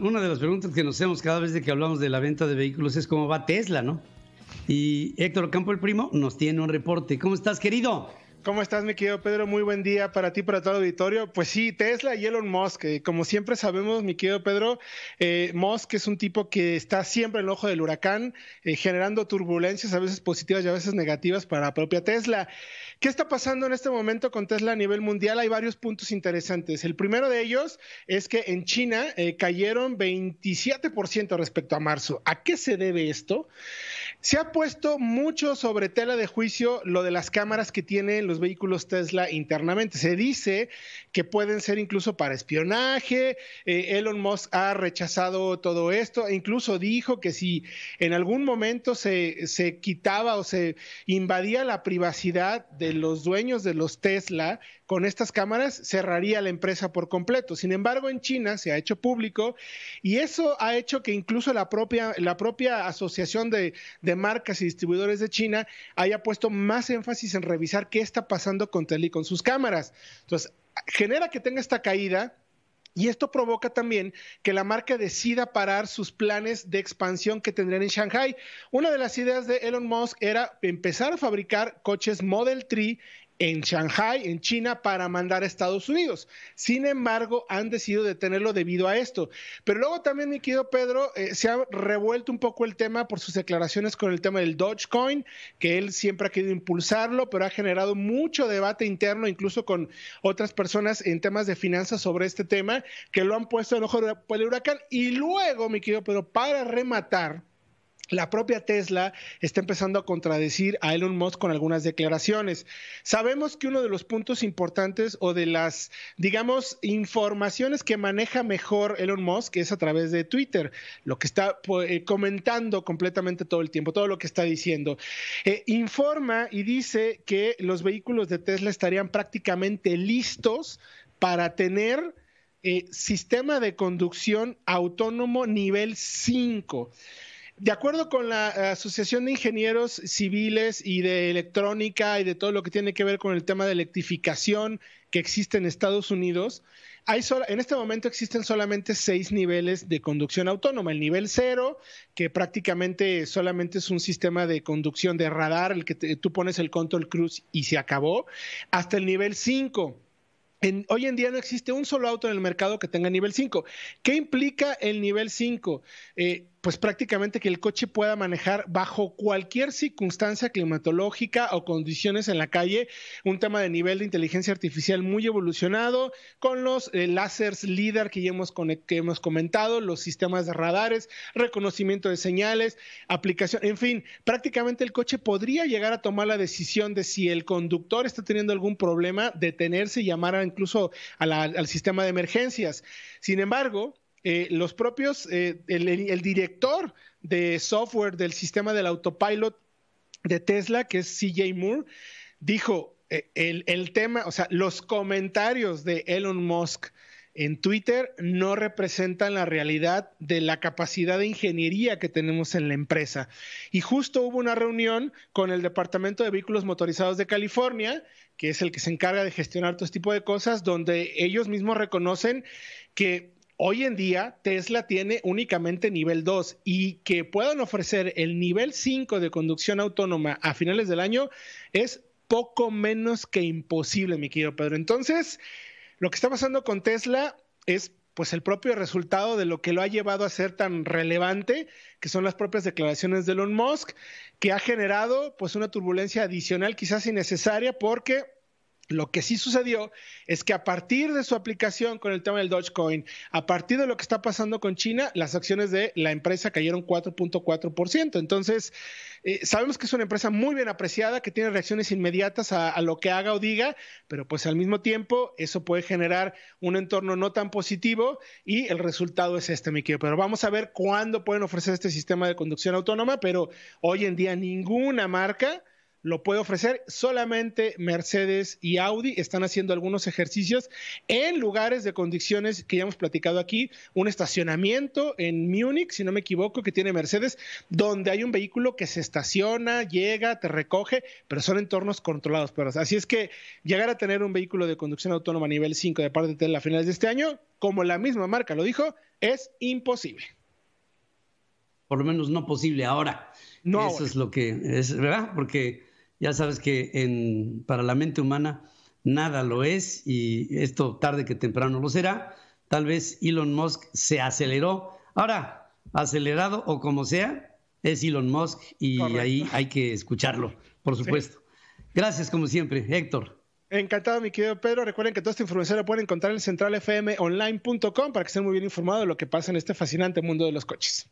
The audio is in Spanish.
Una de las preguntas que nos hacemos cada vez que hablamos de la venta de vehículos es cómo va Tesla, ¿no? Y Héctor Campo el Primo nos tiene un reporte. ¿Cómo estás, querido? ¿Cómo estás, mi querido Pedro? Muy buen día para ti, para todo el auditorio. Pues sí, Tesla y Elon Musk. Eh, como siempre sabemos, mi querido Pedro, eh, Musk es un tipo que está siempre en el ojo del huracán, eh, generando turbulencias, a veces positivas y a veces negativas para la propia Tesla. ¿Qué está pasando en este momento con Tesla a nivel mundial? Hay varios puntos interesantes. El primero de ellos es que en China cayeron 27% respecto a marzo. ¿A qué se debe esto? Se ha puesto mucho sobre tela de juicio lo de las cámaras que tiene los vehículos Tesla internamente. Se dice que pueden ser incluso para espionaje. Eh, Elon Musk ha rechazado todo esto e incluso dijo que si en algún momento se, quitaba o se invadía la privacidad de los dueños de los Tesla con estas cámaras, cerraría la empresa por completo. Sin embargo, en China se ha hecho público y eso ha hecho que incluso la propia, la propia Asociación de, de Marcas y Distribuidores de China haya puesto más énfasis en revisar que esta pasando con y con sus cámaras. Entonces, genera que tenga esta caída, y esto provoca también que la marca decida parar sus planes de expansión que tendrían en Shanghai. Una de las ideas de Elon Musk era empezar a fabricar coches Model 3 en Shanghai, en China, para mandar a Estados Unidos. Sin embargo, han decidido detenerlo debido a esto. Pero luego también, mi querido Pedro, eh, se ha revuelto un poco el tema por sus declaraciones con el tema del Dogecoin, que él siempre ha querido impulsarlo, pero ha generado mucho debate interno, incluso con otras personas en temas de finanzas sobre este tema, que lo han puesto en ojo del huracán. Y luego, mi querido Pedro, para rematar, la propia Tesla está empezando a contradecir a Elon Musk con algunas declaraciones. Sabemos que uno de los puntos importantes o de las, digamos, informaciones que maneja mejor Elon Musk es a través de Twitter, lo que está pues, eh, comentando completamente todo el tiempo, todo lo que está diciendo. Eh, informa y dice que los vehículos de Tesla estarían prácticamente listos para tener eh, sistema de conducción autónomo nivel 5. De acuerdo con la eh, Asociación de Ingenieros Civiles y de Electrónica y de todo lo que tiene que ver con el tema de electrificación que existe en Estados Unidos, hay en este momento existen solamente seis niveles de conducción autónoma. El nivel cero, que prácticamente solamente es un sistema de conducción de radar, el que tú pones el control cruz y se acabó, hasta el nivel cinco. hoy en día no existe un solo auto en el mercado que tenga nivel 5. ¿Qué implica el nivel 5? Eh, pues prácticamente que el coche pueda manejar bajo cualquier circunstancia climatológica o condiciones en la calle, un tema de nivel de inteligencia artificial muy evolucionado, con los lásers eh, láseres líder que ya hemos, que hemos comentado, los sistemas de radares, reconocimiento de señales, aplicación, en fin, prácticamente el coche podría llegar a tomar la decisión de si el conductor está teniendo algún problema, detenerse y llamar incluso al sistema de emergencias. Sin embargo, eh, los propios, eh, el, director de software del sistema del autopilot de Tesla, que es CJ Moore, dijo eh, el, el, tema, o sea, los comentarios de Elon Musk en Twitter no representan la realidad de la capacidad de ingeniería que tenemos en la empresa. Y justo hubo una reunión con el Departamento de Vehículos Motorizados de California, que es el que se encarga de gestionar todo este tipo de cosas, donde ellos mismos reconocen que Hoy en día Tesla tiene únicamente nivel 2 y que puedan ofrecer el nivel 5 de conducción autónoma a finales del año es poco menos que imposible, mi querido Pedro. Entonces, lo que está pasando con Tesla es pues el propio resultado de lo que lo ha llevado a ser tan relevante, que son las propias declaraciones de Elon Musk, que ha generado pues una turbulencia adicional quizás innecesaria porque lo que sí sucedió es que a partir de su aplicación con el tema del Dogecoin, a partir de lo que está pasando con China, las acciones de la empresa cayeron 4.4%. Entonces, eh, sabemos que es una empresa muy bien apreciada, que tiene reacciones inmediatas a, lo que haga o diga, pero pues al mismo tiempo eso puede generar un entorno no tan positivo y el resultado es este, mi querido. Pero vamos a ver cuándo pueden ofrecer este sistema de conducción autónoma, pero hoy en día ninguna marca lo puede ofrecer. Solamente Mercedes y Audi están haciendo algunos ejercicios en lugares de condiciones que ya hemos platicado aquí. Un estacionamiento en Múnich, si no me equivoco, que tiene Mercedes, donde hay un vehículo que se estaciona, llega, te recoge, pero son entornos controlados. Pero, así es que llegar a tener un vehículo de conducción autónoma nivel 5 de parte de la a finales de este año, como la misma marca lo dijo, es imposible. Por lo menos no posible ahora. No. Eso es lo que es, ¿verdad? Porque ya sabes que en, para la mente humana nada lo es y esto tarde que temprano lo será. Tal vez Elon Musk se aceleró. Ahora, acelerado o como sea, es Elon Musk y ahí hay que escucharlo, por supuesto. Gracias como siempre, Héctor. Encantado, mi querido Pedro. Recuerden que toda esta información la pueden encontrar en centralfmonline.com para que estén muy bien informados de lo que pasa en este fascinante mundo de los coches.